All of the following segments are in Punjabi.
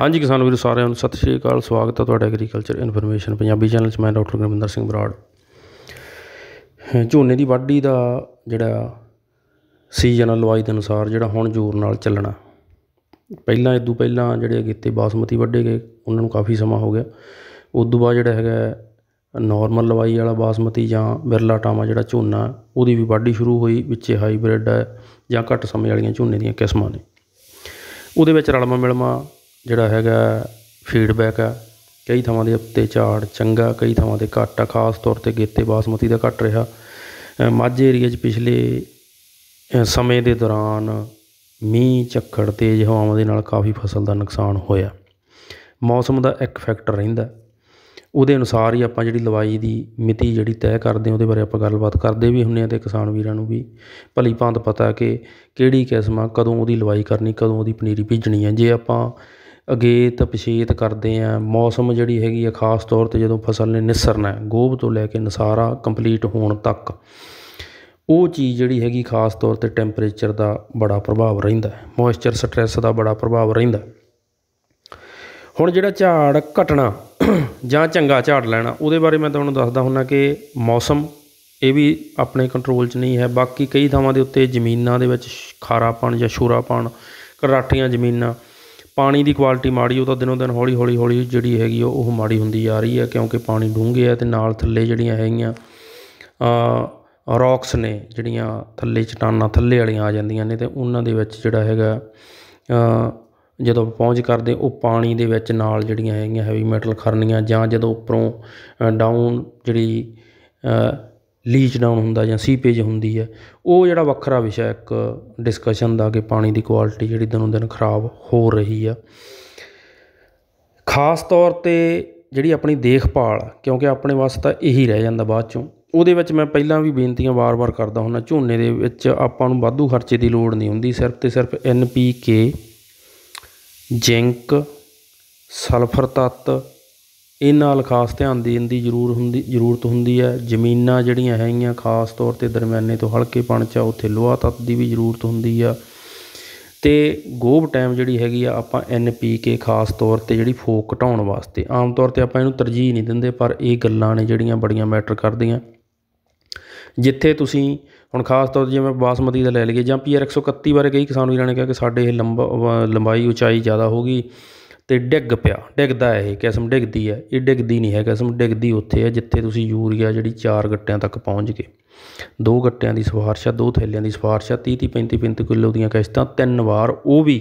ਹਾਂਜੀ ਕਿਸਾਨ ਵੀਰੋ ਸਾਰਿਆਂ ਨੂੰ ਸਤਿ ਸ਼੍ਰੀ ਅਕਾਲ ਸਵਾਗਤ ਹੈ ਤੁਹਾਡਾ ਐਗਰੀਕਲਚਰ ਇਨਫੋਰਮੇਸ਼ਨ ਪੰਜਾਬੀ ਚੈਨਲ 'ਚ ਮੈਂ ਡਾਕਟਰ ਗੁਰਮਿੰਦਰ ਸਿੰਘ ਬਰਾੜ ਝੋਨੇ ਦੀ ਵਾਢੀ ਦਾ ਜਿਹੜਾ ਸੀਜ਼ਨਲ ਲਵਾਈ ਦੇ ਅਨੁਸਾਰ ਜਿਹੜਾ ਹੁਣ ਜ਼ੋਰ ਨਾਲ ਚੱਲਣਾ ਪਹਿਲਾਂ ਇਦੋਂ ਪਹਿਲਾਂ ਜਿਹੜੇ ਅਗੇਤੇ ਬਾਸਮਤੀ ਵੱਢੇ ਗਏ ਉਹਨਾਂ ਨੂੰ ਕਾਫੀ ਸਮਾਂ ਹੋ ਗਿਆ ਉਦੋਂ ਬਾਅਦ ਜਿਹੜਾ ਹੈਗਾ ਨਾਰਮਲ ਲਵਾਈ ਵਾਲਾ ਬਾਸਮਤੀ ਜਾਂ ਬਿਰਲਾ ਟਾਮਾ ਜਿਹੜਾ ਝੋਨਾ ਉਹਦੀ ਵੀ ਵਾਢੀ ਸ਼ੁਰੂ ਹੋਈ ਵਿੱਚੇ ਹਾਈਬ੍ਰਿਡ ਹੈ ਜਾਂ ਘੱਟ ਸਮੇਂ ਵਾਲੀਆਂ ਝੋਨੇ ਦੀਆਂ ਕਿਸਮਾਂ ਨੇ ਉਹਦੇ ਵਿੱਚ ਰਲਮਾ ਮਿਲਮਾ ਜਿਹੜਾ ਹੈਗਾ ਫੀਡਬੈਕ ਆ ਕਈ ਥਾਵਾਂ ਦੇ ਉੱਤੇ ਝਾੜ ਚੰਗਾ ਕਈ ਥਾਵਾਂ ਤੇ ਘੱਟ ਆ ਖਾਸ ਤੌਰ ਤੇ ਗੇਤੇ ਬਾਸਮਤੀ ਦਾ ਘਟ ਰਿਹਾ ਮਾਝੇ ਏਰੀਆ 'ਚ ਪਿਛਲੇ ਸਮੇਂ ਦੇ ਦੌਰਾਨ ਮੀਂਹ ਝੱਖੜ ਤੇਜ਼ ਹਵਾਵਾਂ ਦੇ ਨਾਲ ਕਾਫੀ ਫਸਲ ਦਾ ਨੁਕਸਾਨ ਹੋਇਆ ਮੌਸਮ ਦਾ ਇੱਕ ਫੈਕਟਰ ਰਹਿੰਦਾ ਉਹਦੇ ਅਨੁਸਾਰ ਹੀ ਆਪਾਂ ਜਿਹੜੀ ਲਵਾਈ ਦੀ ਮਿਤੀ ਜਿਹੜੀ ਤੈਅ ਕਰਦੇ ਹਾਂ ਉਹਦੇ ਬਾਰੇ ਆਪਾਂ ਗੱਲਬਾਤ ਕਰਦੇ ਵੀ ਹੁੰਨੇ ਆ ਤੇ ਕਿਸਾਨ ਵੀਰਾਂ ਨੂੰ ਵੀ ਭਲੀ ਭਾਂਤ ਪਤਾ ਕਿ ਕਿਹੜੀ ਕਿਸਮਾਂ ਕਦੋਂ ਉਹਦੀ ਲਵਾਈ ਕਰਨੀ ਕਦੋਂ ਉਹਦੀ ਪਨੀਰੀ ਭੇਜਣੀ ਹੈ ਜੇ ਆਪਾਂ ਅਗੇਤ ਪਛੇਤ ਕਰਦੇ ਆ ਮੌਸਮ ਜਿਹੜੀ ਹੈਗੀ ਆ ਖਾਸ ਤੌਰ ਤੇ ਜਦੋਂ ਫਸਲ ਨੇ ਨਿਸਰਨਾ ਗੋਭ ਤੋਂ ਲੈ ਕੇ ਨਸਾਰਾ ਕੰਪਲੀਟ ਹੋਣ ਤੱਕ ਉਹ ਚੀਜ਼ ਜਿਹੜੀ ਹੈਗੀ ਖਾਸ ਤੌਰ ਤੇ ਟੈਂਪਰੇਚਰ ਦਾ ਬੜਾ ਪ੍ਰਭਾਵ ਰਹਿੰਦਾ ਹੈ ਮੋਇਸਚਰ ਸਟ੍ਰੈਸ ਦਾ ਬੜਾ ਪ੍ਰਭਾਵ ਰਹਿੰਦਾ ਹੁਣ ਜਿਹੜਾ ਝਾੜ ਘਟਣਾ ਜਾਂ ਚੰਗਾ ਝਾੜ ਲੈਣਾ ਉਹਦੇ ਬਾਰੇ ਮੈਂ ਤੁਹਾਨੂੰ ਦੱਸਦਾ ਹੁੰਨਾ ਕਿ ਮੌਸਮ ਇਹ ਵੀ ਆਪਣੇ ਕੰਟਰੋਲ 'ਚ ਨਹੀਂ ਹੈ ਬਾਕੀ ਕਈ ਥਾਵਾਂ ਦੇ ਉੱਤੇ ਜ਼ਮੀਨਾਂ ਦੇ ਵਿੱਚ ਖਾਰਾਪਣ ਜਾਂ ਸ਼ੂਰਾਪਣ ਕਰਾਟੀਆਂ ਜ਼ਮੀਨਾਂ ਪਾਣੀ ਦੀ ਕੁਆਲਿਟੀ ਮਾੜੀ ਉਹ ਤਾਂ ਦਿਨੋਂ ਦਿਨ ਹੌਲੀ ਹੌਲੀ ਹੌਲੀ ਜਿਹੜੀ ਹੈਗੀ ਉਹ ਮਾੜੀ ਹੁੰਦੀ ਜਾ ਰਹੀ ਹੈ ਕਿਉਂਕਿ ਪਾਣੀ ਡੂੰਘੇ ਆ ਤੇ ਨਾਲ ਥੱਲੇ ਜਿਹੜੀਆਂ ਹੈਗੀਆਂ ਆ ਰੌਕਸ ਨੇ ਜਿਹੜੀਆਂ ਥੱਲੇ ਚਟਾਨਾਂ ਥੱਲੇ ਵਾਲੀਆਂ ਆ ਜਾਂਦੀਆਂ ਨੇ ਤੇ ਉਹਨਾਂ ਦੇ ਵਿੱਚ ਜਿਹੜਾ ਹੈਗਾ ਜਦੋਂ ਪਹੁੰਚ ਕਰਦੇ ਉਹ ਪਾਣੀ ਦੇ ਵਿੱਚ ਨਾਲ ਜਿਹੜੀਆਂ ਹੈਗੀਆਂ ਹੈਵੀ ਮੈਟਲ ਖਰਨੀਆਂ ਜਾਂ ਜਦੋਂ ਉੱਪਰੋਂ ਡਾਊਨ ਜਿਹੜੀ ਲੀਚ ਡਾਊਨ ਹੁੰਦਾ ਜਾਂ ਸੀਪੇਜ ਹੁੰਦੀ ਹੈ ਉਹ ਜਿਹੜਾ ਵੱਖਰਾ ਵਿਸ਼ਾ ਇੱਕ ਡਿਸਕਸ਼ਨ ਦਾ ਕਿ ਪਾਣੀ ਦੀ ਕੁਆਲਿਟੀ ਜਿਹੜੀ ਦਿਨੋਂ ਦਿਨ ਖਰਾਬ ਹੋ ਰਹੀ ਆ ਖਾਸ ਤੌਰ ਤੇ ਜਿਹੜੀ ਆਪਣੀ ਦੇਖਭਾਲ ਕਿਉਂਕਿ ਆਪਣੇ ਵਾਸਤੇ ਤਾਂ ਇਹੀ ਰਹਿ ਜਾਂਦਾ ਬਾਅਦ ਚੋਂ ਉਹਦੇ ਵਿੱਚ ਮੈਂ ਪਹਿਲਾਂ ਵੀ ਬੇਨਤੀਆਂ ਵਾਰ-ਵਾਰ ਕਰਦਾ ਹੁੰਦਾ ਝੋਨੇ ਦੇ ਵਿੱਚ ਆਪਾਂ ਨੂੰ ਵਾਧੂ ਖਰਚੇ ਦੀ ਲੋੜ ਨਹੀਂ ਹੁੰਦੀ ਸਿਰਫ ਤੇ ਸਿਰਫ ਐਨਪੀਕੇ ਜ਼ਿੰਕ ਸਲਫਰ ਤੱਤ ਇਹ ਨਾਲ ਖਾਸ ਧਿਆਨ ਦੇਣ ਦੀ ਜ਼ਰੂਰ ਹੁੰਦੀ ਜ਼ਰੂਰਤ ਹੁੰਦੀ ਹੈ ਜ਼ਮੀਨਾਂ ਜਿਹੜੀਆਂ ਹੈਗੀਆਂ ਖਾਸ ਤੌਰ 'ਤੇ ਦਰਮਿਆਨੇ ਤੋਂ ਹਲਕੇ ਪਣ ਚਾ ਉੱਥੇ ਲੋਹਾ ਤੱਤ ਦੀ ਵੀ ਜ਼ਰੂਰਤ ਹੁੰਦੀ ਆ ਤੇ ਗੋਬ ਟਾਈਮ ਜਿਹੜੀ ਹੈਗੀ ਆ ਆਪਾਂ ਐਨ ਪੀ ਕੇ ਖਾਸ ਤੌਰ 'ਤੇ ਜਿਹੜੀ ਫੋਕ ਘਟਾਉਣ ਵਾਸਤੇ ਆਮ ਤੌਰ 'ਤੇ ਆਪਾਂ ਇਹਨੂੰ ਤਰਜੀਹ ਨਹੀਂ ਦਿੰਦੇ ਪਰ ਇਹ ਗੱਲਾਂ ਨੇ ਜਿਹੜੀਆਂ ਬੜੀਆਂ ਮੈਟਰ ਕਰਦੀਆਂ ਜਿੱਥੇ ਤੁਸੀਂ ਹੁਣ ਖਾਸ ਤੌਰ ਤੇ ਜਿਵੇਂ ਬਾਸਮਤੀ ਦਾ ਲੈ ਲਈਏ ਜਾਂ ਪੀਆਰ 131 ਬਾਰੇ ਕਈ ਕਿਸਾਨ ਵੀਰਾਂ ਨੇ ਕਿਹਾ ਕਿ ਸਾਡੇ ਇਹ ਲੰਬਾ ਲੰਬਾਈ ਉਚਾਈ ਜ਼ਿਆਦਾ ਹੋ ਗਈ ਤੇ ਡਿੱਗ ਪਿਆ ਡਿੱਗਦਾ ਇਹ ਕਿਸਮ ਡਿੱਗਦੀ ਹੈ ਇਹ ਡਿੱਗਦੀ ਨਹੀਂ ਹੈ ਕਿਸਮ ਡਿੱਗਦੀ ਉੱਥੇ ਹੈ ਜਿੱਥੇ ਤੁਸੀਂ ਯੂਰੀਆ ਜਿਹੜੀ 4 ਗੱਟਿਆਂ ਤੱਕ ਪਹੁੰਚ ਗਏ ਦੋ ਗੱਟਿਆਂ ਦੀ ਸਵਾਰਸ਼ਾ 2 ਦੋ ਥੈਲਿਆਂ ਦੀ ਸਵਾਰਸ਼ਾ 30 30 35 35 ਕਿਲੋ ਦੀਆਂ ਕਿਸ਼ਤਾਂ ਤਿੰਨ ਵਾਰ ਉਹ ਵੀ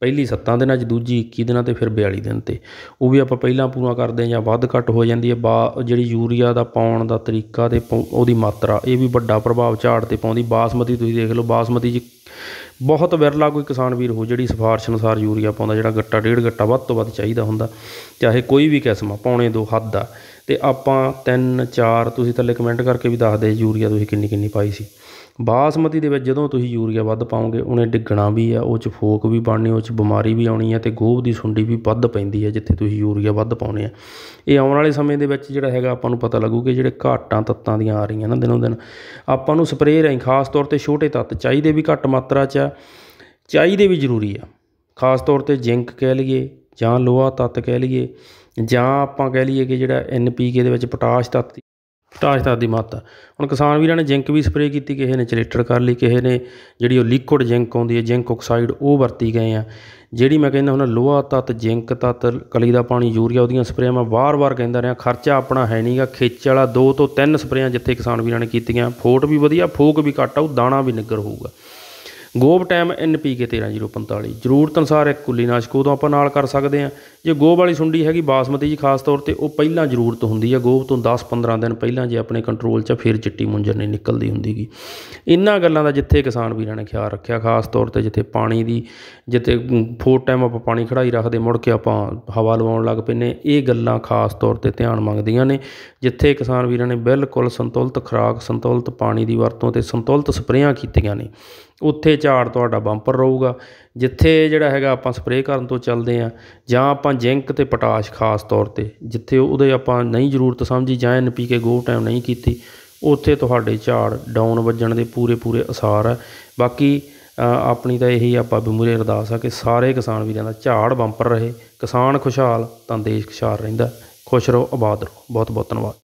ਪਹਿਲੀ 7 ਦਿਨਾਂ 'ਚ ਦੂਜੀ 21 ਦਿਨਾਂ ਤੇ ਫਿਰ 42 ਦਿਨ ਤੇ ਉਹ ਵੀ ਆਪਾਂ ਪਹਿਲਾਂ ਪੂਰਾ ਕਰਦੇ ਜਾਂ ਵੱਧ ਘੱਟ ਹੋ ਜਾਂਦੀ ਹੈ ਬਾ ਜਿਹੜੀ ਯੂਰੀਆ ਦਾ ਪਾਉਣ ਦਾ ਤਰੀਕਾ ਤੇ ਉਹਦੀ ਮਾਤਰਾ ਇਹ ਵੀ ਵੱਡਾ ਪ੍ਰਭਾਵ ਝਾੜ ਤੇ ਪਾਉਂਦੀ ਬਾਸਮਤੀ ਤੁਸੀਂ ਦੇਖ ਲਓ ਬਾਸਮਤੀ 'ਚ ਬਹੁਤ ਵਿਰਲਾ ਕੋਈ ਕਿਸਾਨ ਵੀਰ ਹੋ ਜਿਹੜੀ ਸਿਫਾਰਿਸ਼ ਅਨੁਸਾਰ ਯੂਰੀਆ ਪਾਉਂਦਾ ਜਿਹੜਾ ਗੱਟਾ ਡੇਢ ਗੱਟਾ ਵੱਧ ਤੋਂ ਵੱਧ ਚਾਹੀਦਾ ਹੁੰਦਾ ਚਾਹੇ ਕੋਈ ਵੀ ਕਿਸਮ ਆ ਪੌਣੇ ਦੋ ਹੱਦ ਆ ਤੇ ਆਪਾਂ 3 4 ਤੁਸੀਂ ਥੱਲੇ ਕਮੈਂਟ ਕਰਕੇ ਵੀ ਦੱਸ ਦੇ ਯੂਰੀਆ ਤੁਸੀਂ ਕਿੰਨੀ ਕਿੰਨੀ ਪਾਈ ਸੀ ਬਾਸਮਤੀ ਦੇ ਵਿੱਚ ਜਦੋਂ ਤੁਸੀਂ ਯੂਰੀਆ ਵੱਧ ਪਾਓਗੇ ਉਹਨੇ ਡਿੱਗਣਾ ਵੀ ਆ ਉਹ ਚ ਫੋਕ ਵੀ ਬਣਨੀ ਉਹ ਚ ਬਿਮਾਰੀ ਵੀ ਆਉਣੀ ਆ ਤੇ ਗੋਭ ਦੀ ਸੁੰਡੀ ਵੀ ਵੱਧ ਪੈਂਦੀ ਆ ਜਿੱਥੇ ਤੁਸੀਂ ਯੂਰੀਆ ਵੱਧ ਪਾਉਨੇ ਆ ਇਹ ਆਉਣ ਵਾਲੇ ਸਮੇਂ ਦੇ ਵਿੱਚ ਜਿਹੜਾ ਹੈਗਾ ਆਪਾਂ ਨੂੰ ਪਤਾ ਲੱਗੂਗਾ ਜਿਹੜੇ ਘਾਟਾਂ ਤੱਤਾਂ ਦੀਆਂ ਆ ਰਹੀਆਂ ਨਾ ਦਿਨੋਂ ਦਿਨ ਆਪਾਂ ਨੂੰ ਸਪਰੇਅ ਰਹੀਂ ਖਾਸ ਤੌਰ ਤੇ ਛੋਟੇ ਤੱਤ ਚਾਹੀਦੇ ਵੀ ਘੱਟ ਮਾਤਰਾ 'ਚ ਆ ਚਾਹੀਦੇ ਵੀ ਜ਼ਰੂਰੀ ਆ ਖਾਸ ਤੌਰ ਤੇ ਜ਼ਿੰਕ ਕਹਿ ਲਈਏ ਜਾਂ ਲੋਹਾ ਤੱਤ ਕਹਿ ਲਈਏ ਜਾਂ ਆਪਾਂ ਕਹਿ ਲਈਏ ਕਿ ਜਿਹੜਾ ਐਨਪੀਕੇ ਦੇ ਵਿੱਚ ਪੋਟਾਸ਼ ਤੱਤ ਪੋਟਾਸ਼ ਤੱਤ ਦੀ ਮਾਤਰਾ ਹੁਣ ਕਿਸਾਨ ਵੀਰਾਂ ਨੇ ਜ਼ਿੰਕ ਵੀ ਸਪਰੇਅ ਕੀਤੀ ਕਿਸੇ ਨੇ ਚਲੇਟਰ ਕਰ ਲਈ ਕਿਸੇ ਨੇ ਜਿਹੜੀ ਉਹ ਲਿਕੁਇਡ ਜ਼ਿੰਕ ਆਉਂਦੀ ਹੈ ਜ਼ਿੰਕ ਆਕਸਾਈਡ ਉਹ ਵਰਤੀ ਗਏ ਆ ਜਿਹੜੀ ਮੈਂ ਕਹਿੰਦਾ ਹੁਣ ਲੋਹਾ ਤੱਤ ਜ਼ਿੰਕ ਤੱਤ ਕਲੀ ਦਾ ਪਾਣੀ ਯੂਰੀਆ ਉਹਦੀਆਂ ਸਪਰੇਆਂ ਮੈਂ ਵਾਰ-ਵਾਰ ਕਹਿੰਦਾ ਰਿਹਾ ਖਰਚਾ ਆਪਣਾ ਹੈ ਨਹੀਂਗਾ ਖੇਚ ਵਾਲਾ ਦੋ ਤੋਂ ਤਿੰਨ ਸਪਰੇਆਂ ਜਿੱਥੇ ਕਿਸਾਨ ਵੀਰਾਂ ਨੇ ਕੀਤੀਆਂ ਫੋਟ ਵੀ ਵਧੀਆ ਫੋਕ ਵੀ ਘਟਾਉ ਦਾਣਾ ਵੀ ਨਿੱਗਰ ਹੋਊਗਾ ਗੋਬ ਟਾਈਮ ਐਨਪੀਕੇ 13045 ਜ਼ਰੂਰਤ ਅਨਸਾਰ ਇੱਕ ਕੁੱਲੀਨਾਸ਼ਕ ਤੋਂ ਆਪਾਂ ਨਾਲ ਕਰ ਸਕਦੇ ਆ ਜੇ ਗੋਬ ਵਾਲੀ ਸੁੰਡੀ ਹੈਗੀ ਬਾਸਮਤੀ ਜੀ ਖਾਸ ਤੌਰ ਤੇ ਉਹ ਪਹਿਲਾਂ ਜ਼ਰੂਰਤ ਹੁੰਦੀ ਆ ਗੋਬ ਤੋਂ 10-15 ਦਿਨ ਪਹਿਲਾਂ ਜੇ ਆਪਣੇ ਕੰਟਰੋਲ 'ਚ ਫਿਰ ਚਿੱਟੀ ਮੁੰਜਰ ਨਹੀਂ ਨਿਕਲਦੀ ਹੁੰਦੀਗੀ ਇਹਨਾਂ ਗੱਲਾਂ ਦਾ ਜਿੱਥੇ ਕਿਸਾਨ ਵੀਰਾਂ ਨੇ ਖਿਆਲ ਰੱਖਿਆ ਖਾਸ ਤੌਰ ਤੇ ਜਿੱਥੇ ਪਾਣੀ ਦੀ ਜਿੱਥੇ ਫੋਰ ਟਾਈਮ ਆਪਾਂ ਪਾਣੀ ਖੜਾਈ ਰੱਖਦੇ ਮੁੜ ਕੇ ਆਪਾਂ ਹਵਾ ਲਵਾਉਣ ਲੱਗ ਪੈਨੇ ਇਹ ਗੱਲਾਂ ਖਾਸ ਤੌਰ ਤੇ ਧਿਆਨ ਮੰਗਦੀਆਂ ਨੇ ਜਿੱਥੇ ਕਿਸਾਨ ਵੀਰਾਂ ਨੇ ਬਿਲਕੁਲ ਸੰਤੁਲਿਤ ਖੁਰਾਕ ਸੰਤੁਲਿਤ ਪਾਣੀ ਦੀ ਵਰਤੋਂ ਤੇ ਸੰਤੁਲਿਤ ਸਪਰੇਆਂ ਕੀਤੀਆਂ ਨੇ ਉੱਥੇ ਝਾੜ ਤੁਹਾਡਾ ਬੰਪਰ ਰਹੂਗਾ ਜਿੱਥੇ ਜਿਹੜਾ ਹੈਗਾ ਆਪਾਂ ਸਪਰੇਅ ਕਰਨ ਤੋਂ ਚੱਲਦੇ ਆ ਜਾਂ ਆਪਾਂ ਜ਼ਿੰਕ ਤੇ ਪੋਟਾਸ਼ ਖਾਸ ਤੌਰ ਤੇ ਜਿੱਥੇ ਉਹਦੇ ਆਪਾਂ ਨਹੀਂ ਜ਼ਰੂਰਤ ਸਮਝੀ ਜਾਂ ਐਨਪੀਕੇ ਗੋ ਟਾਈਮ ਨਹੀਂ ਕੀਤੀ ਉੱਥੇ ਤੁਹਾਡੇ ਝਾੜ ਡਾਊਨ ਵੱਜਣ ਦੇ ਪੂਰੇ ਪੂਰੇ ਅਸਾਰ ਆ ਬਾਕੀ ਆਪਣੀ ਤਾਂ ਇਹੀ ਆਪਾਂ ਬਿਮੂਰੇ ਅਰਦਾਸ ਆ ਕਿ ਸਾਰੇ ਕਿਸਾਨ ਵੀਰਾਂ ਦਾ ਝਾੜ ਬੰਪਰ ਰਹੇ ਕਿਸਾਨ ਖੁਸ਼ਹਾਲ ਤਾਂ ਦੇਸ਼ ਖੁਸ਼ਹਾਲ ਰਹਿੰਦਾ ਖੁਸ਼ ਰਹੋ ਆਬਾਦ ਰਹੋ ਬਹੁਤ ਬਹੁਤ ਧੰਨਵਾਦ